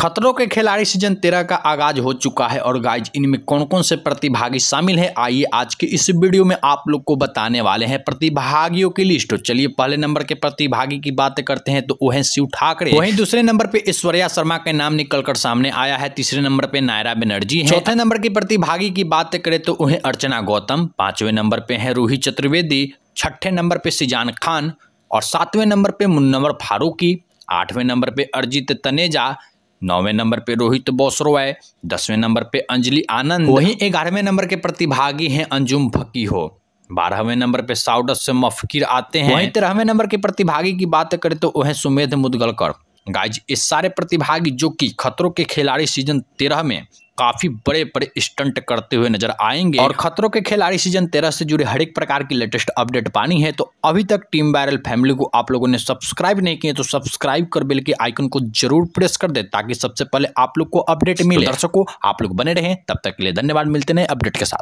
खतरों के खिलाड़ी सीजन तेरह का आगाज हो चुका है और गाइज इनमें कौन कौन से प्रतिभागी शामिल हैं आइए आज के इस वीडियो में आप लोग को बताने वाले हैं प्रतिभागियों की लिस्ट चलिए पहले नंबर के प्रतिभागी की बात करते हैं तो वो है शिव ठाकरे वहीं दूसरे नंबर पे ऐश्वर्या शर्मा के नाम निकल सामने आया है तीसरे नंबर पे नायरा बनर्जी चौथे नंबर के प्रतिभागी की बात करें तो वह अर्चना गौतम पांचवें नंबर पे है रूही चतुर्वेदी छठे नंबर पे सिजान खान और सातवें नंबर पे मुन्नवर फारूकी आठवें नंबर पे अर्जित तनेजा नौवें नंबर पे रोहित बोसरोय दसवें नंबर पे अंजलि आनंद वहीं ग्यारहवें नंबर के प्रतिभागी हैं अंजुम फकी हो बारहवें नंबर पे साउडस से मफकीर आते हैं वहीं तेरहवें नंबर के प्रतिभागी की बात करें तो वह सुमेध मुदगलकर गाइज इस सारे प्रतिभागी जो कि खतरों के खिलाड़ी सीजन तेरह में काफी बड़े बड़े स्टंट करते हुए नजर आएंगे और खतरों के खिलाड़ी सीजन तेरह से जुड़े हर एक प्रकार की लेटेस्ट अपडेट पानी है तो अभी तक टीम वायरल फैमिली को आप लोगों ने सब्सक्राइब नहीं किए तो सब्सक्राइब कर बिल के आइकन को जरूर प्रेस कर दे ताकि सबसे पहले आप लोग को अपडेट तो मिले दर्शकों आप लोग बने रहे तब तक के लिए धन्यवाद मिलते हैं अपडेट के साथ